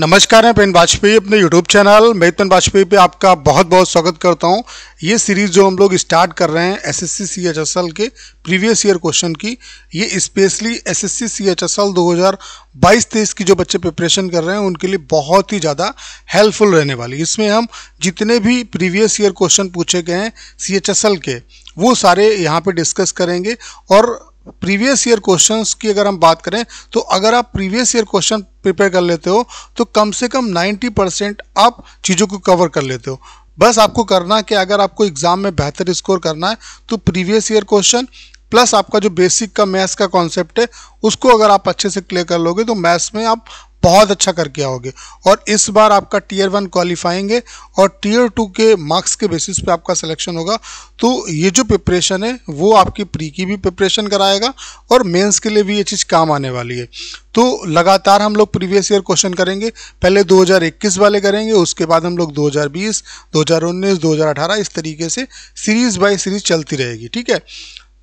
नमस्कार मैं पेन वाजपेयी अपने यूट्यूब चैनल मैं पेन वाजपेयी पे आपका बहुत बहुत स्वागत करता हूँ ये सीरीज़ जो हम लोग स्टार्ट कर रहे हैं एसएससी सीएचएसएल के प्रीवियस ईयर क्वेश्चन की ये स्पेशली एसएससी सीएचएसएल 2022-23 की जो बच्चे प्रिपरेशन कर रहे हैं उनके लिए बहुत ही ज़्यादा हेल्पफुल रहने वाली इसमें हम जितने भी प्रीवियस ईयर क्वेश्चन पूछे गए हैं सी के वो सारे यहाँ पर डिस्कस करेंगे और प्रीवियस ईयर क्वेश्चंस की अगर हम बात करें तो अगर आप प्रीवियस ईयर क्वेश्चन प्रिपेयर कर लेते हो तो कम से कम 90 परसेंट आप चीज़ों को कवर कर लेते हो बस आपको करना कि अगर आपको एग्ज़ाम में बेहतर स्कोर करना है तो प्रीवियस ईयर क्वेश्चन प्लस आपका जो बेसिक का मैथ्स का कॉन्सेप्ट है उसको अगर आप अच्छे से क्लियर कर लोगे तो मैथ्स में आप बहुत अच्छा करके आओगे और इस बार आपका टीयर वन क्वालिफाइंग है और टीयर टू के मार्क्स के बेसिस पे आपका सिलेक्शन होगा तो ये जो प्रिपरेशन है वो आपकी प्री की भी प्रिपरेशन कराएगा और मेंस के लिए भी ये चीज़ काम आने वाली है तो लगातार हम लोग प्रीवियस ईयर क्वेश्चन करेंगे पहले 2021 वाले करेंगे उसके बाद हम लोग 2020, 2019, 2018 इस तरीके से सीरीज़ बाई सीरीज चलती रहेगी ठीक है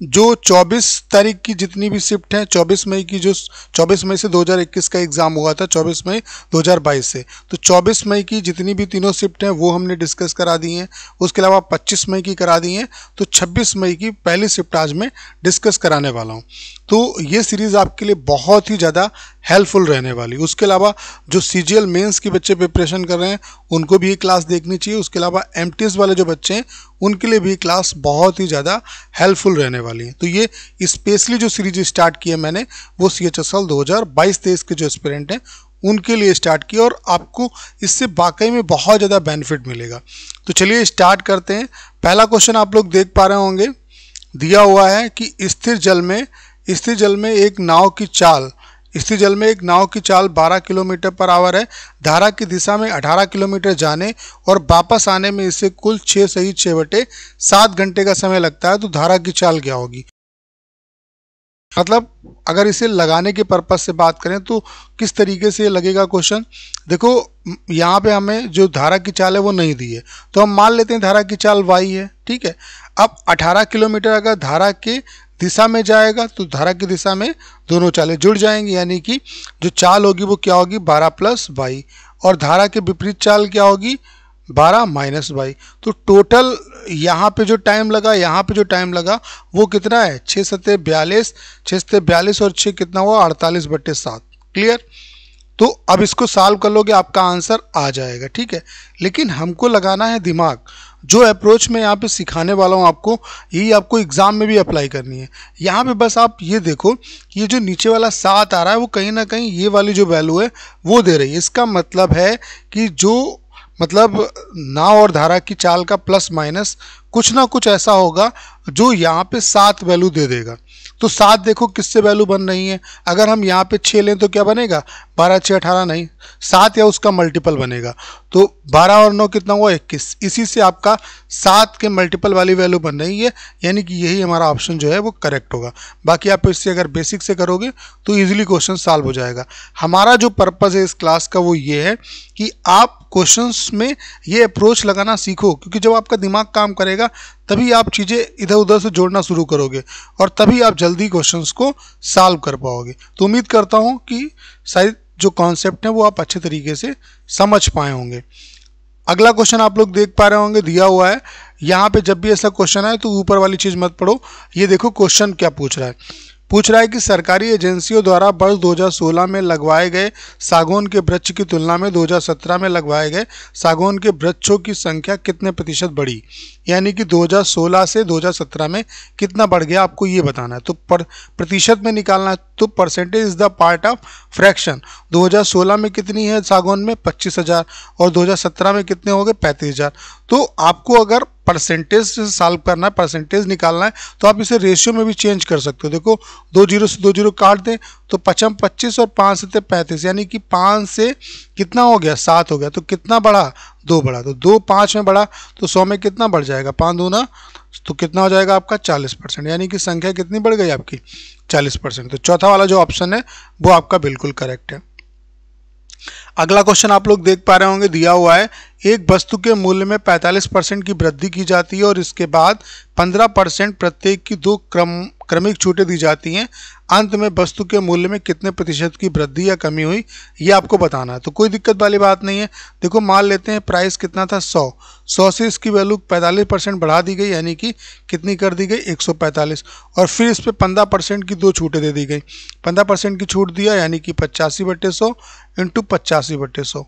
जो 24 तारीख की जितनी भी शिफ्ट है 24 मई की जो 24 मई से 2021 का एग्ज़ाम हुआ था 24 मई 2022 से तो 24 मई की जितनी भी तीनों शिफ्ट हैं वो हमने डिस्कस करा दी हैं उसके अलावा 25 मई की करा दी हैं तो 26 मई की पहली शिफ्ट आज मैं डिस्कस कराने वाला हूँ तो ये सीरीज़ आपके लिए बहुत ही ज़्यादा हेल्पफुल रहने वाली उसके अलावा जो सी जी एल मेन्स के बच्चे प्रिपरेशन कर रहे हैं उनको भी ये क्लास देखनी चाहिए उसके अलावा एम टी एस वाले जो बच्चे हैं उनके लिए भी क्लास बहुत ही ज़्यादा हेल्पफुल रहने वाली है तो ये स्पेशली जो सीरीज स्टार्ट की है मैंने वो सी एच एस एल दो हज़ार बाईस तेईस के जो स्टूडेंट हैं उनके लिए स्टार्ट किया और आपको इससे वाकई में बहुत ज़्यादा बेनिफिट मिलेगा तो चलिए स्टार्ट करते हैं पहला क्वेश्चन आप लोग देख पा रहे होंगे दिया हुआ है कि स्थिर जल में स्थिर जल में एक नाव की चाल स्थिर जल में एक नाव की चाल 12 किलोमीटर पर आवर है धारा की दिशा में 18 किलोमीटर जाने और वापस आने में इसे कुल छः सही छः बटे सात घंटे का समय लगता है तो धारा की चाल क्या होगी मतलब अगर इसे लगाने के पर्पज से बात करें तो किस तरीके से लगेगा क्वेश्चन देखो यहाँ पे हमें जो धारा की चाल है वो नहीं दी है तो हम मान लेते हैं धारा की चाल वाई है ठीक है अब 18 किलोमीटर अगर धारा के दिशा में जाएगा तो धारा की दिशा में दोनों चालें जुड़ जाएंगी यानी कि जो चाल होगी वो क्या होगी बारह प्लस बाई और धारा के विपरीत चाल क्या होगी बारह माइनस बाई तो टोटल यहाँ पे जो टाइम लगा यहाँ पे जो टाइम लगा वो कितना है छः सत्ते बयालीस छः सत्ते बयालीस और छः कितना हुआ अड़तालीस बट्टे सात क्लियर तो अब इसको सॉल्व कर लोगे आपका आंसर आ जाएगा ठीक है लेकिन हमको लगाना है दिमाग जो अप्रोच मैं यहाँ पे सिखाने वाला हूँ आपको यही आपको एग्ज़ाम में भी अप्लाई करनी है यहाँ पे बस आप ये देखो कि ये जो नीचे वाला सात आ रहा है वो कहीं ना कहीं ये वाली जो वैल्यू है वो दे रही है इसका मतलब है कि जो मतलब नाव और धारा की चाल का प्लस माइनस कुछ ना कुछ ऐसा होगा जो यहाँ पे सात वैल्यू दे देगा तो सात देखो किससे वैल्यू बन रही है अगर हम यहाँ पे छः लें तो क्या बनेगा बारह छः अठारह नहीं सात या उसका मल्टीपल बनेगा तो बारह और नौ कितना हुआ इक्कीस इसी से आपका सात के मल्टीपल वाली वैल्यू बन रही है यानी कि यही हमारा ऑप्शन जो है वो करेक्ट होगा बाकी आप इससे अगर बेसिक से करोगे तो ईजिली क्वेश्चन सॉल्व हो जाएगा हमारा जो पर्पज़ है इस क्लास का वो ये है कि आप क्वेश्चंस में ये अप्रोच लगाना सीखो क्योंकि जब आपका दिमाग काम करेगा तभी आप चीज़ें इधर उधर से जोड़ना शुरू करोगे और तभी आप जल्दी क्वेश्चंस को सॉल्व कर पाओगे तो उम्मीद करता हूँ कि शायद जो कॉन्सेप्ट है वो आप अच्छे तरीके से समझ पाए होंगे अगला क्वेश्चन आप लोग देख पा रहे होंगे दिया हुआ है यहाँ पे जब भी ऐसा क्वेश्चन आए तो ऊपर वाली चीज़ मत पढ़ो ये देखो क्वेश्चन क्या पूछ रहा है पूछ रहा है कि सरकारी एजेंसियों द्वारा वर्ष 2016 में लगवाए गए सागौन के वृक्ष की तुलना में 2017 में लगवाए गए सागौन के वृक्षों की संख्या कितने प्रतिशत बढ़ी यानी कि 2016 से 2017 में कितना बढ़ गया आपको ये बताना है तो पर प्रतिशत में निकालना है तो percentage is the part of fraction 2016 में कितनी है सागौन में पच्चीस हज़ार और दो में कितने हो गए पैंतीस हज़ार तो आपको अगर परसेंटेज से सॉल्व करना है परसेंटेज निकालना है तो आप इसे रेशियो में भी चेंज कर सकते हो देखो दो जीरो से दो जीरो काट दें तो पचम पच्चीस और पाँच से पैंतीस यानी कि पाँच से कितना हो गया सात हो गया तो कितना बड़ा दो बड़ा तो दो पाँच में बड़ा तो सौ में कितना बढ़ जाएगा पाँच ना तो कितना हो जाएगा आपका चालीस परसेंट यानी कि संख्या कितनी बढ़ गई आपकी चालीस परसेंट तो चौथा वाला जो ऑप्शन है वो आपका बिल्कुल करेक्ट है अगला क्वेश्चन आप लोग देख पा रहे होंगे दिया हुआ है एक वस्तु के मूल्य में 45 परसेंट की वृद्धि की जाती है और इसके बाद 15 परसेंट प्रत्येक की दो क्रम क्रमिक छूटें दी जाती हैं अंत में वस्तु के मूल्य में कितने प्रतिशत की वृद्धि या कमी हुई ये आपको बताना है तो कोई दिक्कत वाली बात नहीं है देखो मान लेते हैं प्राइस कितना था 100 100 से इसकी वैल्यू 45 परसेंट बढ़ा दी गई यानी कि कितनी कर दी गई 145 और फिर इस पर पंद्रह परसेंट की दो छूटें दे दी गई पंद्रह परसेंट की छूट दिया यानी कि पचासी बटे सौ इंटू पचास पचासी बट्टे सौ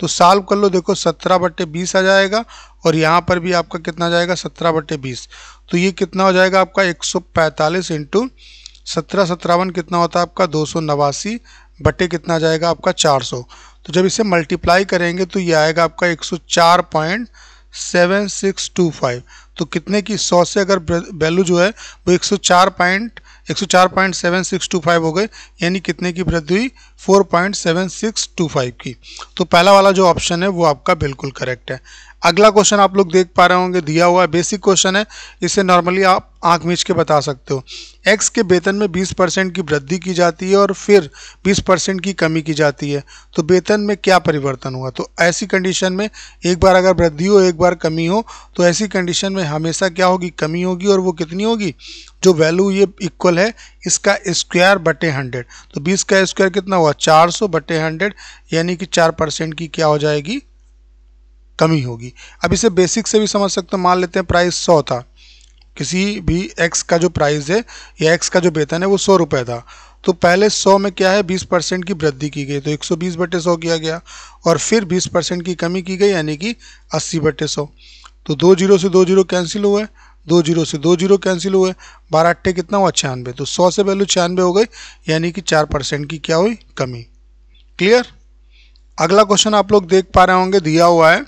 तो साल्व कर लो देखो सत्रह बट्टे बीस आ जाएगा और यहाँ पर भी आपका कितना आ जाएगा सत्रह बट्टे बीस तो ये कितना हो जाएगा आपका एक सौ पैंतालीस इंटू सत्रह सत्तावन कितना होता है आपका दो सौ नवासी बटे कितना आ जाएगा आपका चार सौ तो जब इसे मल्टीप्लाई करेंगे तो ये आएगा आपका एक सौ चार point seven six two five तो कितने की सौ से अगर वैल्यू जो है वो एक सौ चार पॉइंट 104.7625 हो गए यानी कितने की वृद्धि हुई 4.7625 की तो पहला वाला जो ऑप्शन है वो आपका बिल्कुल करेक्ट है अगला क्वेश्चन आप लोग देख पा रहे होंगे दिया हुआ है बेसिक क्वेश्चन है इसे नॉर्मली आप आंख मीच के बता सकते हो एक्स के वेतन में 20 परसेंट की वृद्धि की जाती है और फिर 20 परसेंट की कमी की जाती है तो वेतन में क्या परिवर्तन हुआ तो ऐसी कंडीशन में एक बार अगर वृद्धि हो एक बार कमी हो तो ऐसी कंडीशन में हमेशा क्या होगी कमी होगी और वो कितनी होगी जो वैल्यू ये इक्वल है इसका स्क्वायर बटे हंड्रेड तो बीस का स्क्वायर कितना हुआ चार सौ बटे हंड्रेड यानी कि चार परसेंट की क्या हो जाएगी कमी होगी अब इसे बेसिक से भी समझ सकते हो मान लेते हैं प्राइस सौ था किसी भी एक्स का जो प्राइस है या एक्स का जो वेतन है वो सौ रुपये था तो पहले सौ में क्या है बीस परसेंट की वृद्धि की गई तो एक सौ बीस बटे सौ किया गया और फिर बीस परसेंट की कमी की गई यानी कि अस्सी बटे सौ तो दो जीरो से दो जीरो कैंसिल हुए दो जीरो से दो जीरो कैंसिल हुए बारह अट्ठे कितना हुआ छियानवे तो सौ से वैल्यू छियानवे हो गई यानी कि चार परसेंट की क्या हुई कमी क्लियर अगला क्वेश्चन आप लोग देख पा रहे होंगे दिया हुआ है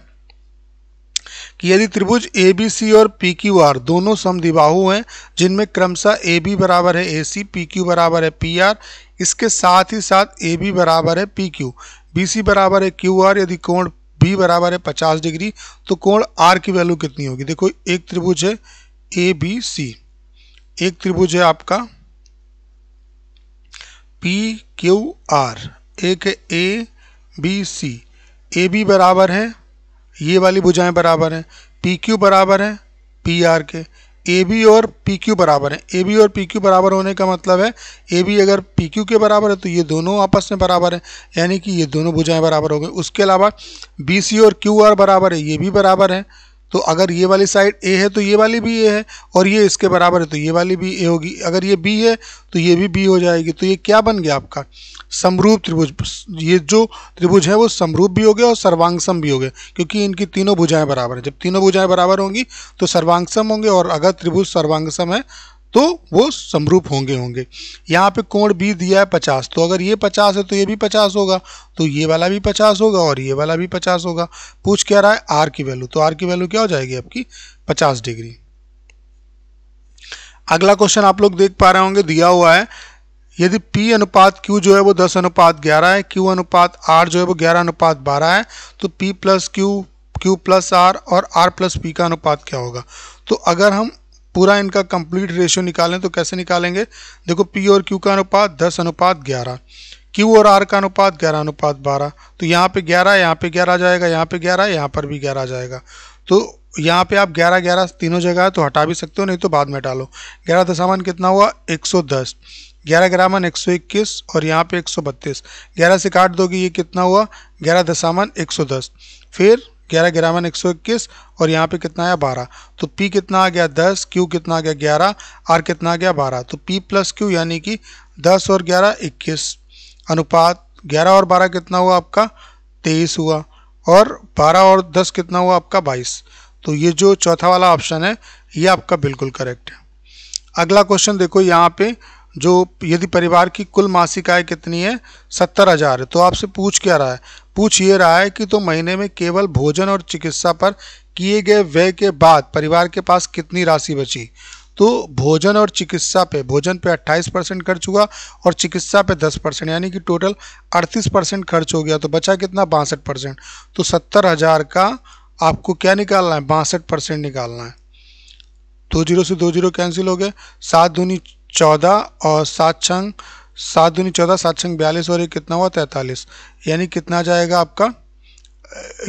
कि यदि त्रिभुज ए बी सी और पी क्यू आर दोनों समधिबाहु हैं जिनमें क्रमशः ए बी बराबर है ए सी पी क्यू बराबर है पी आर इसके साथ ही साथ ए बी बराबर है पी क्यू बी सी बराबर है क्यू आर यदि कोण बी बराबर है पचास डिग्री तो कोण आर की वैल्यू कितनी होगी देखो एक त्रिभुज है ए बी सी एक त्रिभुज है आपका पी क्यू आर एक ए बी सी ए बी बराबर है ये वाली भुजाएं बराबर हैं पी क्यू बराबर हैं पी आर के ए बी और पी क्यू बराबर हैं ए बी और पी क्यू बराबर होने का मतलब है ए बी अगर पी क्यू के बराबर है तो ये दोनों आपस में बराबर हैं यानी कि ये दोनों भुजाएं बराबर हो गई उसके अलावा बी सी और क्यू आर बराबर है ये भी बराबर हैं तो अगर ये वाली साइड ए है तो ये वाली भी ए है और ये इसके बराबर है तो ये वाली भी ए होगी अगर ये बी है तो ये भी बी हो जाएगी तो ये क्या बन गया आपका समरूप त्रिभुज ये जो त्रिभुज है वो समरूप भी हो गया और सर्वांगसम भी हो गया क्योंकि इनकी तीनों भुजाएं बराबर हैं जब तीनों भुजाएं बराबर होंगी तो सर्वांगसम होंगे और अगर त्रिभुज सर्वांगसम है तो वो समरूप होंगे होंगे यहाँ पे कोण बी दिया है पचास तो अगर ये पचास है तो ये भी पचास होगा तो ये वाला भी पचास होगा और ये वाला भी पचास होगा पूछ क्या रहा है आर की वैल्यू तो आर की वैल्यू क्या हो जाएगी आपकी पचास डिग्री अगला क्वेश्चन आप लोग देख पा रहे होंगे दिया हुआ है यदि P अनुपात Q जो है वो 10 अनुपात 11 है Q अनुपात R जो है वो 11 अनुपात 12 है तो P plus Q Q plus R और आर प्लस पी का अनुपात क्या होगा तो अगर हम पूरा इनका कंप्लीट रेशियो निकालें तो कैसे निकालेंगे देखो पी और क्यू का अनुपात दस अनुपात ग्यारह क्यू और आर का अनुपात ग्यारह अनुपात बारह तो यहाँ पे ग्यारह यहाँ पे ग्यारह आ जाएगा यहाँ पे ग्यारह यहाँ पर भी ग्यारह आ जाएगा तो यहाँ पे आप ग्यारह ग्यारह तीनों जगह है तो हटा भी सकते हो नहीं तो बाद में डालो ग्यारह दशामन कितना हुआ एक सौ दस ग्यारह ग्रामन एक सौ इक्कीस और यहाँ पे एक सौ बत्तीस ग्यारह से काट दोगे ये कितना हुआ ग्यारह दशामन एक सौ दस फिर ग्यारह ग्यारहवन एक सौ इक्कीस और यहाँ पे कितना आया बारह तो पी कितना आ गया दस क्यू कितना आ गया ग्यारह आर कितना आ गया बारह तो पी प्लस क्यू यानी कि दस और ग्यारह इक्कीस अनुपात ग्यारह और बारह कितना हुआ आपका तेईस हुआ और बारह और दस कितना हुआ आपका बाईस तो ये जो चौथा वाला ऑप्शन है ये आपका बिल्कुल करेक्ट है अगला क्वेश्चन देखो यहाँ पे जो यदि परिवार की कुल मासिक आय कितनी है सत्तर हज़ार है तो आपसे पूछ क्या रहा है पूछ ये रहा है कि तो महीने में केवल भोजन और चिकित्सा पर किए गए व्यय के बाद परिवार के पास कितनी राशि बची तो भोजन और चिकित्सा पे भोजन पे 28 परसेंट खर्च हुआ और चिकित्सा पे 10 परसेंट यानी कि टोटल 38 परसेंट खर्च हो गया तो बचा कितना बासठ परसेंट तो सत्तर हज़ार का आपको क्या निकालना है बासठ परसेंट निकालना है दो जीरो से दो जीरो कैंसिल हो गए सात दूनी चौदह और सात छंग सात दूनी चौदह सात छंग बयालीस और ये कितना हुआ तैंतालीस यानी कितना जाएगा आपका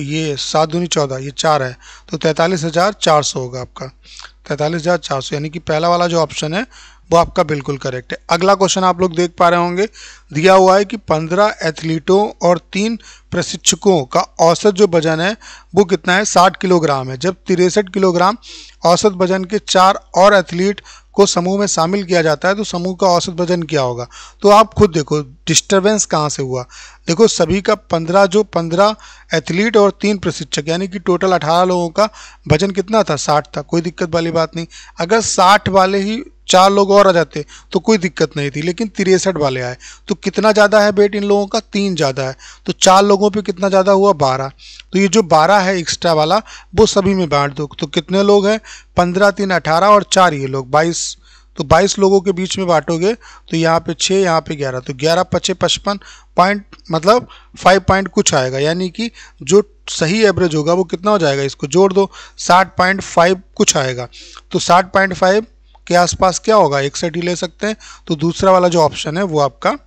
ये सात दूनी चौदह ये चार है तो तैंतालीस हज़ार चार सौ होगा आपका तैंतालीस हज़ार चार सौ यानी कि पहला वाला जो ऑप्शन है वो आपका बिल्कुल करेक्ट है अगला क्वेश्चन आप लोग देख पा रहे होंगे दिया हुआ है कि पंद्रह एथलीटों और तीन प्रशिक्षकों का औसत जो वजन है वो कितना है साठ किलोग्राम है जब तिरसठ किलोग्राम औसत वजन के चार और एथलीट को समूह में शामिल किया जाता है तो समूह का औसत वजन क्या होगा तो आप खुद देखो डिस्टरबेंस कहाँ से हुआ देखो सभी का पंद्रह जो पंद्रह एथलीट और तीन प्रशिक्षक यानी कि टोटल अठारह लोगों का वजन कितना था साठ था कोई दिक्कत वाली बात नहीं अगर साठ वाले ही चार लोग और आ जाते तो कोई दिक्कत नहीं थी लेकिन तिरसठ वाले आए तो कितना ज़्यादा है बेट इन लोगों का तीन ज़्यादा है तो चार लोगों पे कितना ज़्यादा हुआ बारह तो ये जो बारह है एक्स्ट्रा वाला वो सभी में बांट दो तो कितने लोग हैं पंद्रह तीन अठारह और चार ये लोग बाईस तो बाईस लोगों के बीच में बांटोगे तो यहाँ पे छः यहाँ पे ग्यारह तो ग्यारह पच्चे पचपन पॉइंट मतलब फाइव पॉइंट कुछ आएगा यानी कि जो सही एवरेज होगा वो कितना हो जाएगा इसको जोड़ दो साठ पॉइंट फाइव कुछ आएगा तो साठ पॉइंट फाइव के आसपास क्या होगा एक सेट ही ले सकते हैं तो दूसरा वाला जो ऑप्शन है वो आपका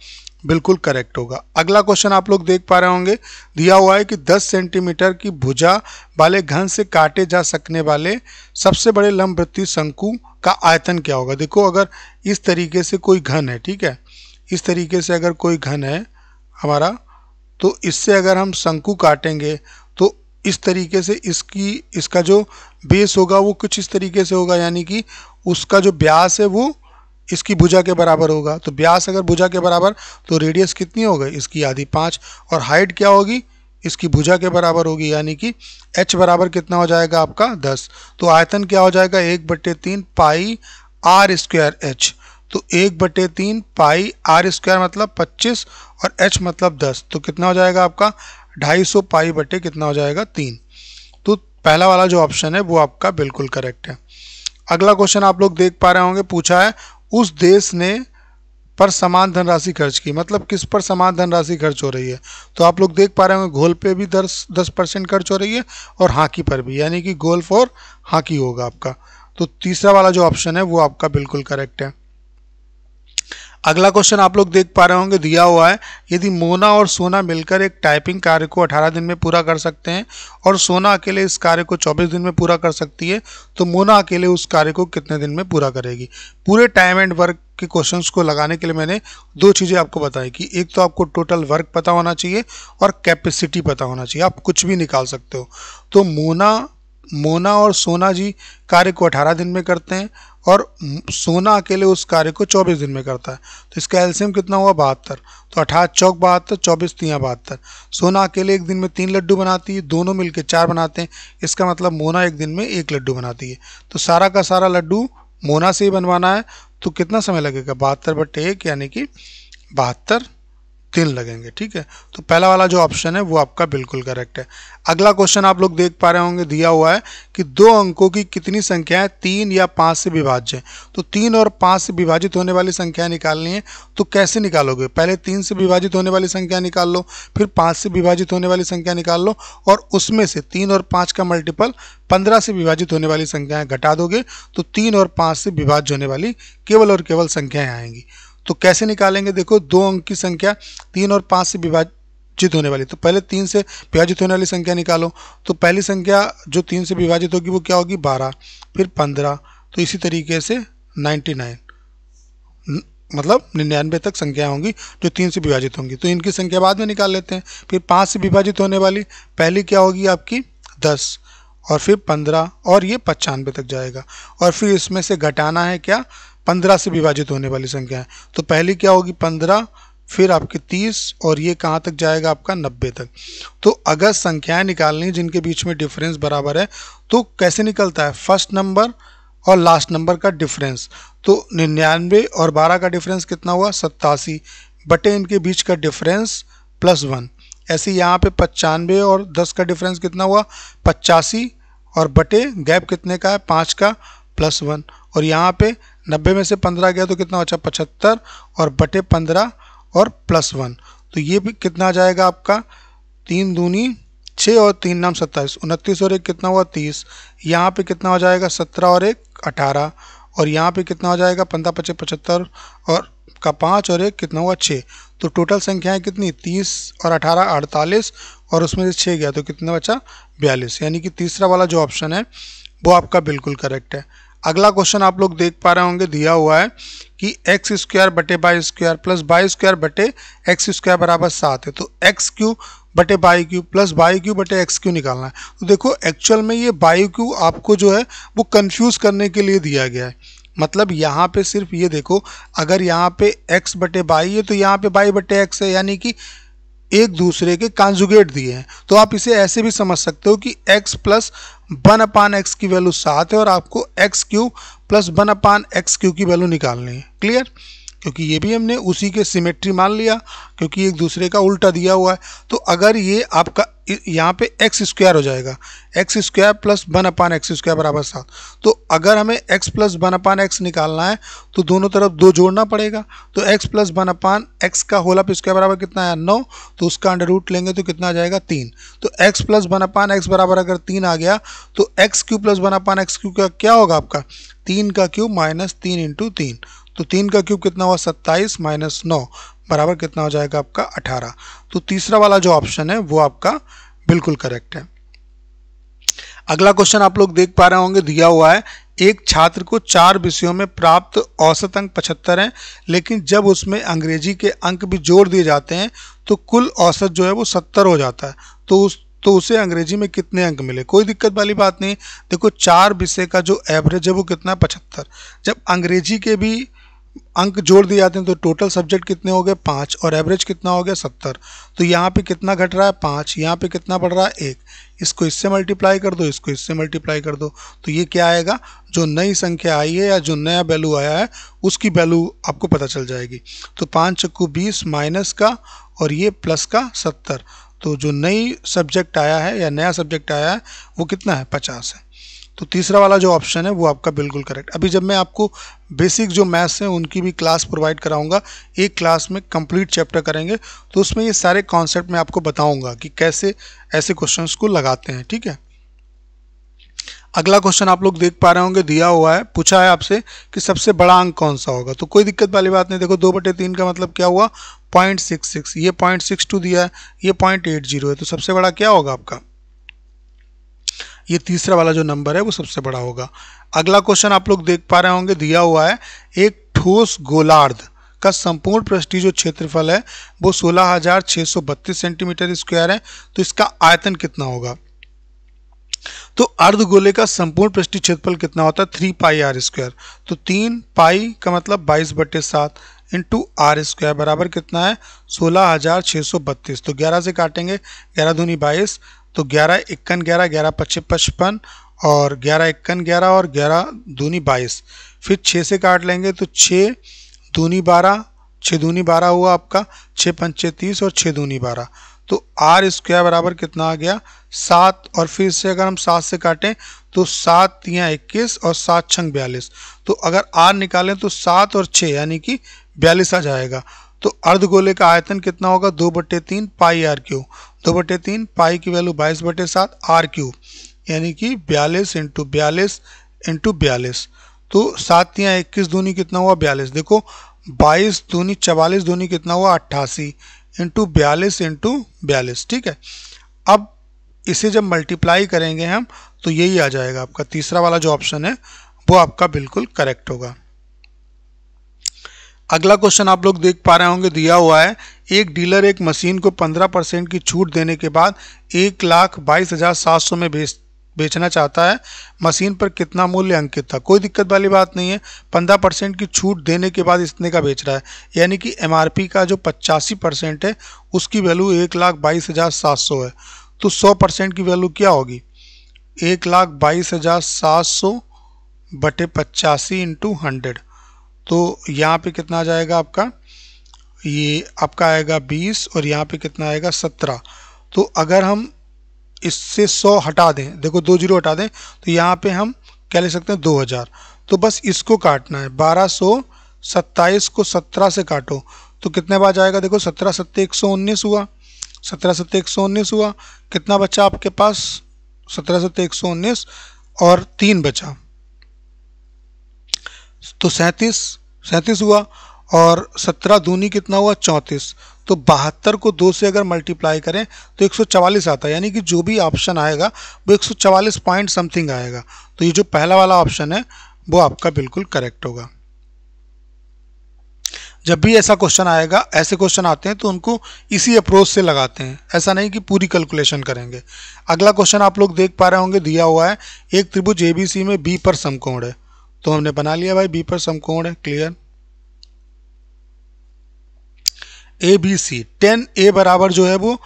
बिल्कुल करेक्ट होगा अगला क्वेश्चन आप लोग देख पा रहे होंगे दिया हुआ है कि 10 सेंटीमीटर की भुजा वाले घन से काटे जा सकने वाले सबसे बड़े लंबवृत्ति शंकु का आयतन क्या होगा देखो अगर इस तरीके से कोई घन है ठीक है इस तरीके से अगर कोई घन है हमारा तो इससे अगर हम शंकु काटेंगे तो इस तरीके से इसकी इसका जो बेस होगा वो कुछ इस तरीके से होगा यानी कि उसका जो ब्यास है वो इसकी भुजा के बराबर होगा तो ब्यास अगर भुजा के बराबर तो रेडियस कितनी हो गई इसकी आधी पाँच और हाइट क्या होगी इसकी भुजा के बराबर होगी यानी कि h बराबर कितना हो जाएगा आपका 10 तो आयतन क्या हो जाएगा एक बट्टे तीन पाई आर स्क्वायर एच तो एक बटे तीन पाई आर स्क्वायर मतलब 25 और h मतलब 10 तो कितना हो जाएगा आपका 250 पाई बटे कितना हो जाएगा तीन तो पहला वाला जो ऑप्शन है वो आपका बिल्कुल करेक्ट है अगला क्वेश्चन आप लोग देख पा रहे होंगे पूछा है उस देश ने पर समान धनराशि खर्च की मतलब किस पर समान धनराशि खर्च हो रही है तो आप लोग देख पा रहे होंगे गोल पे भी दस दस परसेंट खर्च हो रही है और हाकी पर भी यानी कि गोल्फ और हाकी होगा आपका तो तीसरा वाला जो ऑप्शन है वो आपका बिल्कुल करेक्ट है अगला क्वेश्चन आप लोग देख पा रहे होंगे दिया हुआ है यदि मोना और सोना मिलकर एक टाइपिंग कार्य को 18 दिन में पूरा कर सकते हैं और सोना अकेले इस कार्य को 24 दिन में पूरा कर सकती है तो मोना अकेले उस कार्य को कितने दिन में पूरा करेगी पूरे टाइम एंड वर्क के क्वेश्चन को लगाने के लिए मैंने दो चीज़ें आपको बताई कि एक तो आपको टोटल वर्क पता होना चाहिए और कैपेसिटी पता होना चाहिए आप कुछ भी निकाल सकते हो तो मोना मोना और सोना जी कार्य को 18 दिन में करते हैं और सोना अकेले उस कार्य को 24 दिन में करता है तो इसका एल्सियम कितना हुआ बहत्तर तो अठारह चौक बहत्तर चौबीस तियाँ बहत्तर सोना अकेले एक दिन में तीन लड्डू बनाती है दोनों मिलकर चार बनाते हैं इसका मतलब मोना एक दिन में एक लड्डू बनाती है तो सारा का सारा लड्डू मोना से ही बनवाना है तो कितना समय लगेगा बहत्तर बटे एक यानी कि बहत्तर तीन लगेंगे ठीक है तो पहला वाला जो ऑप्शन है वो आपका बिल्कुल करेक्ट है अगला क्वेश्चन आप लोग देख पा रहे होंगे दिया हुआ है कि दो अंकों की कितनी संख्याएं तीन या पाँच से विभाज्य है तो तीन और पाँच से विभाजित होने वाली संख्या निकालनी है तो कैसे निकालोगे पहले तीन से विभाजित होने वाली संख्या निकाल लो फिर पाँच से विभाजित होने वाली संख्या निकाल लो और उसमें से तीन और पाँच का मल्टीपल पंद्रह से विभाजित होने वाली संख्याएं घटा दोगे तो तीन और पाँच से विभाज्य होने वाली केवल और केवल संख्याएं आएंगी तो कैसे निकालेंगे देखो दो अंक की संख्या तीन और पाँच से विभाजित होने वाली तो पहले तीन से विभाजित होने वाली संख्या निकालो तो पहली संख्या जो तीन से विभाजित होगी वो क्या होगी बारह फिर पंद्रह तो इसी तरीके से नाइन्टी नाइन मतलब निन्यानवे तक संख्याएं होंगी जो तीन से विभाजित होंगी तो इनकी संख्या बाद में निकाल लेते हैं फिर पाँच से विभाजित होने वाली पहली क्या होगी आपकी दस और फिर पंद्रह और ये पचानवे तक जाएगा और फिर इसमें से घटाना है क्या पंद्रह से विभाजित होने वाली संख्या है तो पहली क्या होगी पंद्रह फिर आपके तीस और ये कहाँ तक जाएगा आपका नब्बे तक तो अगर संख्याएं निकालनी जिनके बीच में डिफरेंस बराबर है तो कैसे निकलता है फर्स्ट नंबर और लास्ट नंबर का डिफरेंस तो निन्यानवे और बारह का डिफरेंस कितना हुआ सत्तासी बटे इनके बीच का डिफरेंस प्लस वन ऐसे यहाँ पे पचानवे और दस का डिफरेंस कितना हुआ पचासी और बटे गैप कितने का है पाँच का प्लस वन और यहाँ पे नब्बे में से पंद्रह गया तो कितना बचा पचहत्तर और बटे पंद्रह और प्लस वन तो ये भी कितना आ जाएगा आपका तीन दूनी छः और तीन नाम सत्ताईस उनतीस और एक कितना हुआ तीस यहाँ पे कितना हो जाएगा सत्रह और एक अठारह और यहाँ पे कितना हो जाएगा पंद्रह पच्चे पचहत्तर और का पाँच और एक कितना हुआ छः तो टोटल संख्याएँ कितनी तीस और अठारह अड़तालीस और उसमें से छः गया तो कितना बचा बयालीस यानी कि तीसरा वाला जो ऑप्शन है वो आपका बिल्कुल करेक्ट है अगला क्वेश्चन आप लोग देख पा रहे होंगे दिया हुआ है कि एक्स स्क्वायर बटे Y square plus Y square बटे एक्स स्क्वायर बराबर सात है तो एक्स क्यू बटे Y cube plus Y cube बटे एक्स क्यू निकालना है तो देखो एक्चुअल में ये बाई क्यू आपको जो है वो कन्फ्यूज करने के लिए दिया गया है मतलब यहाँ पे सिर्फ ये देखो अगर यहाँ पे x बटे बाई है तो यहाँ पे बाई बटे एक्स है यानी कि एक दूसरे के कॉन्जुगेट दिए हैं तो आप इसे ऐसे भी समझ सकते हो कि x plus one upon X की वैल्यू सात है और आपको X cube plus one upon X cube की वैल्यू निकालनी है क्लियर क्योंकि ये भी हमने उसी के सिमेट्री मान लिया क्योंकि एक दूसरे का उल्टा दिया हुआ है तो अगर ये आपका यहाँ पे एक्स स्क्वायर हो जाएगा X square plus one upon X square बराबर सात तो अगर हमें X plus one upon X निकालना है तो दोनों तरफ दो जोड़ना पड़ेगा तो X plus one upon X का होल अप स्क्वायर बराबर कितना आया नौ तो उसका अंडर रूट लेंगे तो कितना आ जाएगा तीन तो X plus one upon X बराबर अगर तीन आ गया तो X cube plus one upon X cube का क्या होगा आपका तीन का क्यूब माइनस तीन इंटू तीन तो तीन का क्यूब कितना हुआ सत्ताईस माइनस नौ बराबर कितना हो जाएगा आपका अठारह तो तीसरा वाला जो ऑप्शन है वो आपका बिल्कुल करेक्ट है अगला क्वेश्चन आप लोग देख पा रहे होंगे दिया हुआ है एक छात्र को चार विषयों में प्राप्त औसत अंक पचहत्तर हैं लेकिन जब उसमें अंग्रेजी के अंक भी जोड़ दिए जाते हैं तो कुल औसत जो है वो सत्तर हो जाता है तो उस तो उसे अंग्रेजी में कितने अंक मिले कोई दिक्कत वाली बात नहीं देखो चार विषय का जो एवरेज है वो कितना है पचहत्तर जब अंग्रेजी के भी अंक जोड़ दिए जाते हैं तो टोटल सब्जेक्ट कितने हो गए पाँच और एवरेज कितना हो गया सत्तर तो यहाँ पे कितना घट रहा है पाँच यहाँ पे कितना बढ़ रहा है एक इसको इससे मल्टीप्लाई कर दो इसको इससे मल्टीप्लाई कर दो तो ये क्या आएगा जो नई संख्या आई है या जो नया वैल्यू आया है उसकी वैल्यू आपको पता चल जाएगी तो पाँच चक्कू बीस माइनस का और ये प्लस का सत्तर तो जो नई सब्जेक्ट आया है या नया सब्जेक्ट आया है वो कितना है पचास है तो तीसरा वाला जो ऑप्शन है वो आपका बिल्कुल करेक्ट अभी जब मैं आपको बेसिक जो मैथ्स हैं उनकी भी क्लास प्रोवाइड कराऊंगा एक क्लास में कंप्लीट चैप्टर करेंगे तो उसमें ये सारे कॉन्सेप्ट मैं आपको बताऊंगा कि कैसे ऐसे क्वेश्चंस को लगाते हैं ठीक है अगला क्वेश्चन आप लोग देख पा रहे होंगे दिया हुआ है पूछा है आपसे कि सबसे बड़ा अंक कौन सा होगा तो कोई दिक्कत वाली बात नहीं देखो दो बटे तीन का मतलब क्या हुआ पॉइंट सिक्स सिक्स ये पॉइंट सिक्स टू दिया है ये पॉइंट एट जीरो है तो सबसे बड़ा क्या होगा आपका ये तीसरा वाला जो नंबर है वो सबसे बड़ा होगा अगला क्वेश्चन आप लोग देख पा रहे होंगे दिया हुआ है एक ठोस गोलार्ध का संपूर्ण पृष्ठी जो क्षेत्रफल है वो 16,632 सेंटीमीटर स्क्वायर है तो इसका आयतन कितना होगा तो अर्ध गोले का संपूर्ण पृष्ठी क्षेत्रफल कितना होता है थ्री पाई आर स्क्वायर तो तीन पाई का मतलब बाईस बटे सात इंटू आर स्क्वायर बराबर कितना है सोलह हजार छह सौ बत्तीस तो ग्यारह से काटेंगे ग्यारह दूनी बाईस तो ग्यारह इक्कन ग्यारह ग्यारह पच्चीस पचपन और ग्यारह इक्कन ग्यारह और ग्यारह दूनी बाईस फिर छः से काट लेंगे तो छः दूनी बारह छः दूनी बारह हुआ आपका छः पंचे तीस और छः दूनी बारह तो आर स्क्वायर बराबर कितना आ गया सात और फिर से अगर हम सात से काटें तो सात यहाँ इक्कीस और सात छंग बयालीस तो अगर आर निकालें तो सात और छः यानी कि बयालीस आ जाएगा तो अर्धगोले का आयतन कितना होगा दो बट्टे तीन पाई आर क्यू दो बटे तीन पाई की वैल्यू बाईस बटे सात आर क्यूब यानी कि बयालीस इंटू बयालीस इंटू बयालीस तो सात या इक्कीस दूनी कितना हुआ बयालीस देखो बाईस दूनी चवालीस दूनी कितना हुआ अट्ठासी इंटू बयालीस इंटू बयालीस ठीक है अब इसे जब मल्टीप्लाई करेंगे हम तो यही आ जाएगा आपका तीसरा वाला जो ऑप्शन है वो आपका बिल्कुल करेक्ट होगा अगला क्वेश्चन आप लोग देख पा रहे होंगे दिया हुआ है एक डीलर एक मशीन को 15 परसेंट की छूट देने के बाद एक लाख बाईस हज़ार सात सौ में बेच बेचना चाहता है मशीन पर कितना मूल्य अंकित था कोई दिक्कत वाली बात नहीं है पंद्रह परसेंट की छूट देने के बाद इतने का बेच रहा है यानी कि एम का जो पचासी परसेंट है उसकी वैल्यू एक लाख बाईस हज़ार सात सौ है तो सौ परसेंट की वैल्यू क्या होगी एक लाख बाईस हज़ार सात सौ बटे पचासी इंटू हंड्रेड तो यहाँ पे कितना आ जाएगा आपका ये आपका आएगा 20 और यहाँ पे कितना आएगा 17 तो अगर हम इससे 100 हटा दें देखो दो जीरो हटा दें तो यहाँ पे हम क्या ले सकते हैं 2000 तो बस इसको काटना है सत्ताईस को 17 से काटो तो कितने बार जाएगा देखो 17 सत्ते एक हुआ 17 सत्ते एक हुआ कितना बचा आपके पास 17 सत्ते एक और तीन बचा तो सैंतीस सैंतीस हुआ और सत्रह दूनी कितना हुआ चौंतीस तो बहत्तर को दो से अगर मल्टीप्लाई करें तो 144 आता है यानी कि जो भी ऑप्शन आएगा वो 144 पॉइंट समथिंग आएगा तो ये जो पहला वाला ऑप्शन है वो आपका बिल्कुल करेक्ट होगा जब भी ऐसा क्वेश्चन आएगा ऐसे क्वेश्चन आते हैं तो उनको इसी अप्रोच से लगाते हैं ऐसा नहीं कि पूरी कैलकुलेशन करेंगे अगला क्वेश्चन आप लोग देख पा रहे होंगे दिया हुआ है एक त्रिभुज एबीसी में बी पर समकोण है तो हमने बना लिया भाई बी पर समकोण है clear A B C tan A बराबर जो है वो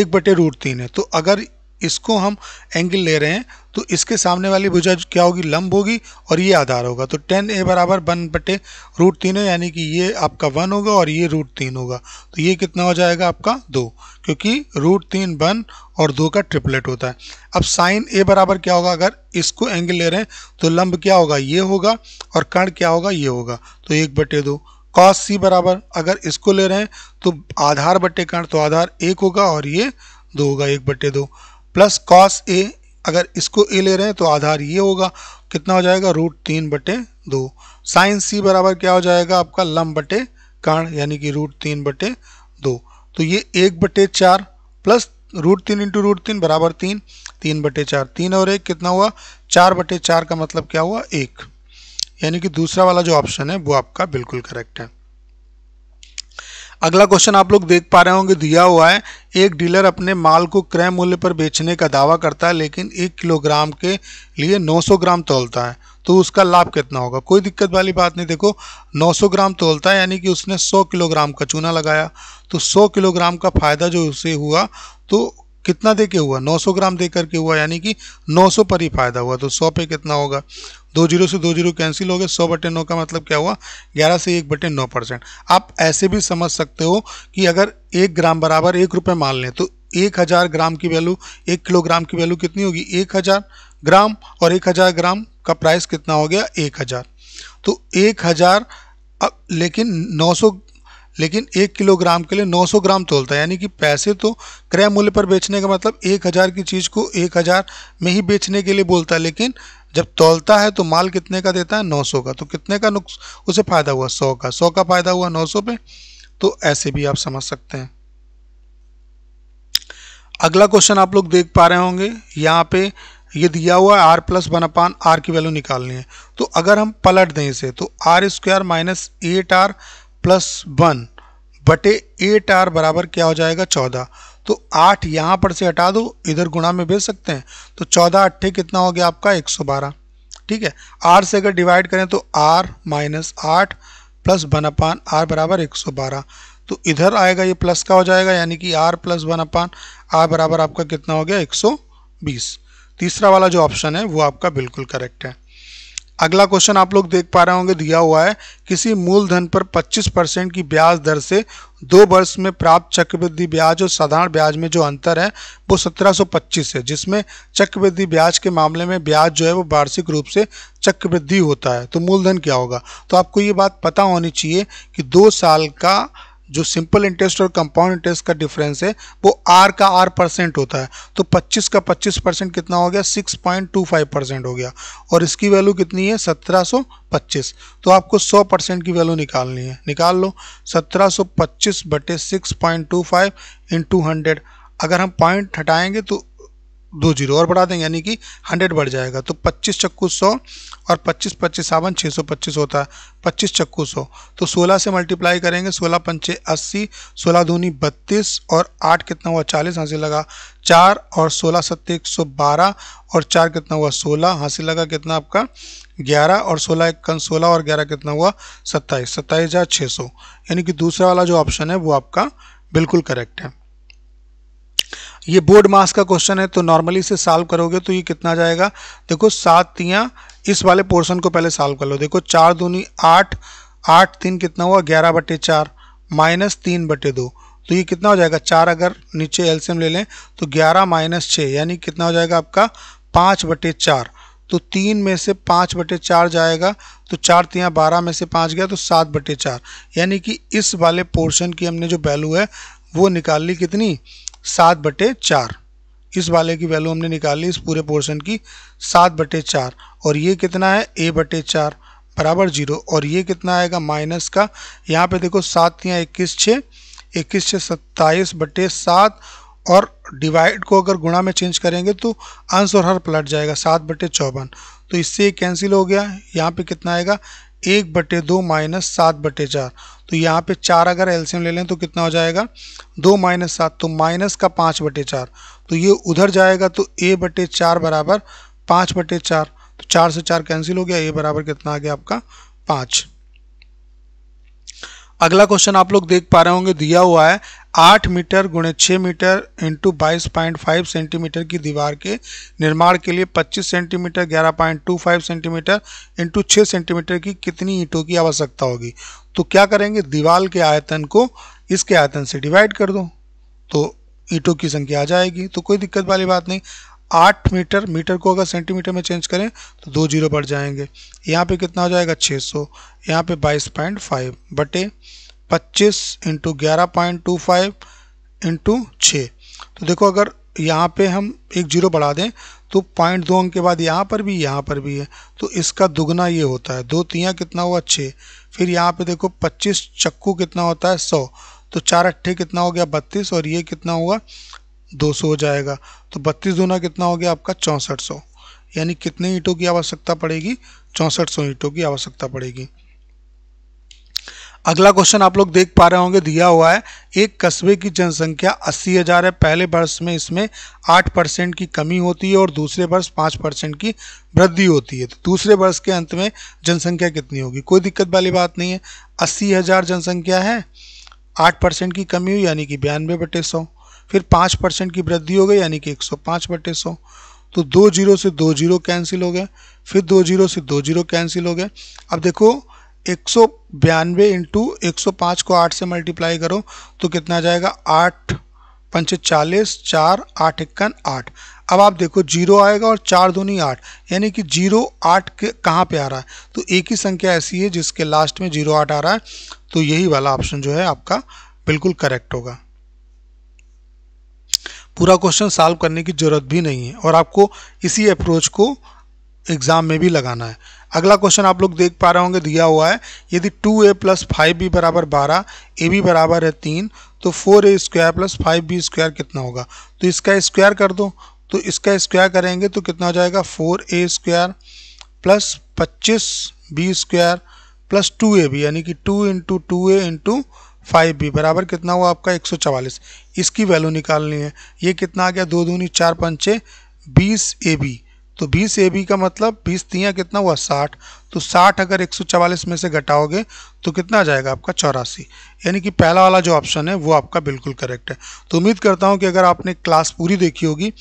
एक बटे रूट तीन है तो अगर इसको हम एंगल ले रहे हैं तो इसके सामने वाली भुजा क्या होगी लंब होगी और ये आधार होगा तो टेन ए बराबर वन बटे रूट तीन है यानी कि ये आपका वन होगा और ये रूट तीन होगा तो ये कितना हो जाएगा आपका दो क्योंकि रूट तीन वन और दो का ट्रिपलेट होता है अब साइन ए बराबर क्या होगा अगर इसको एंगल ले रहे हैं तो लंब क्या होगा ये होगा और कर्ण क्या होगा ये होगा तो एक बटे दो कॉस सी बराबर अगर इसको ले रहे हैं तो आधार बटे कर्ण तो आधार एक होगा और ये दो होगा एक बटे दो प्लस कॉस ए अगर इसको ए ले रहे हैं तो आधार ये होगा कितना हो जाएगा रूट तीन बटे दो साइन सी बराबर क्या हो जाएगा आपका लम बटे कर्ण यानी कि रूट तीन बटे दो तो ये एक बटे चार प्लस रूट तीन इंटू रूट तीन बराबर तीन तीन बटे चार तीन और एक कितना हुआ चार बटे चार का मतलब क्या हुआ एक यानी कि दूसरा वाला जो ऑप्शन है वो आपका बिल्कुल करेक्ट है अगला क्वेश्चन आप लोग देख पा रहे होंगे दिया हुआ है एक डीलर अपने माल को क्रय मूल्य पर बेचने का दावा करता है लेकिन एक किलोग्राम के लिए 900 ग्राम तोलता है तो उसका लाभ कितना होगा कोई दिक्कत वाली बात नहीं देखो 900 ग्राम तोलता है यानी कि उसने 100 किलोग्राम का चूना लगाया तो 100 किलोग्राम का फ़ायदा जो उसे हुआ तो कितना दे के हुआ 900 ग्राम दे करके हुआ यानी कि 900 पर ही फायदा हुआ तो 100 पे कितना होगा दो जीरो से दो जीरो कैंसिल हो गए सौ बटे नौ का मतलब क्या हुआ ग्यारह से एक बटे नौ परसेंट आप ऐसे भी समझ सकते हो कि अगर एक ग्राम बराबर एक रुपये मान लें तो एक हज़ार ग्राम की वैल्यू एक किलोग्राम की वैल्यू कितनी होगी एक हज़ार ग्राम और एक हज़ार ग्राम का प्राइस कितना हो गया एक हज़ार तो एक हज़ार लेकिन नौ सौ लेकिन एक किलोग्राम के लिए 900 ग्राम तोलता है यानी कि पैसे तो क्रय मूल्य पर बेचने का मतलब एक हज़ार की चीज़ को एक हज़ार में ही बेचने के लिए बोलता है लेकिन जब तोलता है तो माल कितने का देता है 900 का तो कितने का नुक्स उसे फ़ायदा हुआ 100 का 100 का फ़ायदा हुआ 900 पे तो ऐसे भी आप समझ सकते हैं अगला क्वेश्चन आप लोग देख पा रहे होंगे यहाँ पे ये दिया हुआ है R plus one upon R की वैल्यू निकालनी है तो अगर हम पलट दें इसे तो R square minus eight R plus one बटे एट आर बराबर क्या हो जाएगा चौदह तो आठ यहाँ पर से हटा दो इधर गुणा में भेज सकते हैं तो चौदह अट्ठे कितना हो गया आपका एक सौ बारह ठीक है आर से अगर डिवाइड करें तो आर माइनस आठ प्लस वन अपान आर बराबर एक सौ बारह तो इधर आएगा ये प्लस का हो जाएगा यानी कि R plus one upon R बराबर आपका कितना हो गया एक सौ बीस तीसरा वाला जो ऑप्शन है वो आपका बिल्कुल करेक्ट है अगला क्वेश्चन आप लोग देख पा रहे होंगे दिया हुआ है किसी मूलधन पर 25 परसेंट की ब्याज दर से दो वर्ष में प्राप्त चक्रवृद्धि ब्याज और साधारण ब्याज में जो अंतर है वो 1725 है जिसमें चक्रवृद्धि ब्याज के मामले में ब्याज जो है वो वार्षिक रूप से चक्रवृद्धि होता है तो मूलधन क्या होगा तो आपको ये बात पता होनी चाहिए कि दो साल का जो सिंपल इंटरेस्ट और कंपाउंड इंटरेस्ट का डिफरेंस है वो आर का आर परसेंट होता है तो 25 का 25 परसेंट कितना हो गया 6.25 परसेंट हो गया और इसकी वैल्यू कितनी है 1725 तो आपको 100 परसेंट की वैल्यू निकालनी है निकाल लो 1725 बटे 6.25 पॉइंट टू फाइव हंड्रेड अगर हम पॉइंट हटाएंगे तो दो जीरो और बढ़ा देंगे यानी कि हंड्रेड बढ़ जाएगा तो पच्चीस चक्कू सौ और 25 पच्चीस सावन छः सौ पच्चीस होता है 25 चक्कू सौ तो 16 से मल्टीप्लाई करेंगे 16 पंचे अस्सी सोलह दूनी बत्तीस और 8 कितना हुआ 40 हासिल लगा 4 और 16 सत्ते एक सौ बारह और 4 कितना हुआ 16 हासिल लगा कितना आपका 11 और 16 कन सोलह और 11 कितना हुआ 27 सत्ताईस हज़ार छः सौ यानी कि दूसरा वाला जो ऑप्शन है वो आपका बिल्कुल करेक्ट है ये बोर्ड मास का क्वेश्चन है तो नॉर्मली से सॉल्व करोगे तो ये कितना जाएगा देखो सात तियाँ इस वाले पोर्शन को पहले सॉल्व कर लो देखो चार दूनी आठ आठ तीन कितना हुआ ग्यारह बटे चार माइनस तीन बटे दो तो ये कितना हो जाएगा चार अगर नीचे एल्सियम ले लें तो ग्यारह माइनस छः यानी कितना हो जाएगा आपका पाँच बटे चार तो तीन में से पाँच बटे चार जाएगा तो चार तिया बारह में से पाँच गया तो सात बटे चार यानी कि इस वाले पोर्शन की हमने जो वैल्यू है वो निकाल ली कितनी सात बटे चार इस वाले की वैल्यू हमने निकाल ली इस पूरे पोर्शन की सात बटे चार और ये कितना है ए बटे चार बराबर जीरो और ये कितना आएगा माइनस का यहाँ पे देखो सात या इक्कीस छः इक्कीस छः सत्ताईस बटे सात और डिवाइड को अगर गुणा में चेंज करेंगे तो अंश और हर पलट जाएगा सात बटे चौवन तो इससे ये कैंसिल हो गया यहाँ पे कितना आएगा एक बटे दो माइनस सात बटे चार तो यहाँ पे चार अगर एल्सियम ले लें तो कितना हो जाएगा दो माइनस सात तो माइनस का पाँच बटे चार तो ये उधर जाएगा तो ए बटे चार बराबर पाँच बटे चार तो चार से चार कैंसिल हो गया ए बराबर कितना आ गया आपका पाँच अगला क्वेश्चन आप लोग देख पा रहे होंगे दिया हुआ है आठ मीटर गुणे छः मीटर इंटू बाईस पॉइंट फाइव सेंटीमीटर की दीवार के निर्माण के लिए पच्चीस सेंटीमीटर ग्यारह point two five centimetre into छः सेंटीमीटर की कितनी ईंटों की आवश्यकता होगी तो क्या करेंगे दीवार के आयतन को इसके आयतन से डिवाइड कर दो तो ईंटों की संख्या आ जाएगी तो कोई दिक्कत वाली बात नहीं आठ मीटर मीटर को अगर सेंटीमीटर में चेंज करें तो दो जीरो बढ़ जाएंगे यहाँ पे कितना हो जाएगा छः सौ यहाँ पर बाईस पॉइंट फाइव बटे पच्चीस इंटू ग्यारह पॉइंट टू फाइव इंटू छः तो देखो अगर यहाँ पे हम एक जीरो बढ़ा दें तो पॉइंट दो अंक के बाद यहाँ पर भी यहाँ पर भी है तो इसका दुगना ये होता है दो तियाँ कितना हुआ छः फिर यहाँ पर देखो पच्चीस चक्कू कितना होता है सौ तो चार अट्ठे कितना हो गया बत्तीस और ये कितना हुआ दो सौ हो जाएगा तो बत्तीस दूना कितना हो गया आपका चौंसठ सौ यानी कितने ईंटों की आवश्यकता पड़ेगी चौंसठ सौ ईंटों की आवश्यकता पड़ेगी अगला क्वेश्चन आप लोग देख पा रहे होंगे दिया हुआ है एक कस्बे की जनसंख्या अस्सी हजार है पहले वर्ष में इसमें आठ परसेंट की कमी होती है और दूसरे वर्ष पाँच परसेंट की वृद्धि होती है तो दूसरे वर्ष के अंत में जनसंख्या कितनी होगी कोई दिक्कत वाली बात नहीं है अस्सी हजार जनसंख्या है आठ परसेंट की कमी हुई यानी कि बयानवे बटे सौ फिर पाँच परसेंट की वृद्धि हो गई यानी कि एक सौ पाँच बटे सौ तो दो जीरो से दो जीरो कैंसिल हो गए फिर दो जीरो से दो जीरो कैंसिल हो गए अब देखो एक सौ बयानवे इंटू एक सौ पाँच को आठ से मल्टीप्लाई करो तो कितना जाएगा आठ पंचे चालीस चार आठ इक्कन आठ अब आप देखो जीरो आएगा और चार दूनी आठ यानी कि जीरो आठ कहाँ पे आ रहा है तो एक ही संख्या ऐसी है जिसके लास्ट में जीरो आठ आ रहा है तो यही वाला ऑप्शन जो है आपका बिल्कुल करेक्ट होगा पूरा क्वेश्चन सॉल्व करने की ज़रूरत भी नहीं है और आपको इसी अप्रोच को एग्जाम में भी लगाना है अगला क्वेश्चन आप लोग देख पा रहे होंगे दिया हुआ है यदि two A plus five B बराबर बारह ए बी बराबर है तीन तो four A square plus five B square कितना होगा तो इसका स्क्वायर कर दो तो इसका स्क्वायर करेंगे तो कितना हो जाएगा फोर ए स्क्वायर प्लस पच्चीस B square plus two A B यानी कि two into two A into five B बराबर कितना हुआ आपका एक सौ चवालीस इसकी वैल्यू निकालनी है ये कितना आ गया दो दूनी चार पंचे बीस ए बी तो बीस ए बी का मतलब बीस तिया कितना हुआ साठ तो साठ अगर एक सौ चवालीस में से घटाओगे तो कितना आ जाएगा आपका चौरासी यानी कि पहला वाला जो ऑप्शन है वो आपका बिल्कुल करेक्ट है तो उम्मीद करता हूँ कि अगर आपने क्लास पूरी देखी होगी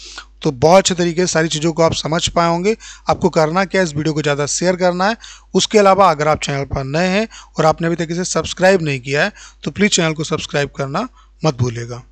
तो बहुत अच्छे तरीके से सारी चीज़ों को आप समझ पाए होंगे आपको करना क्या है इस वीडियो को ज़्यादा शेयर करना है उसके अलावा अगर आप चैनल पर नए हैं और आपने अभी तक इसे सब्सक्राइब नहीं किया है तो प्लीज़ चैनल को सब्सक्राइब करना मत भूलेगा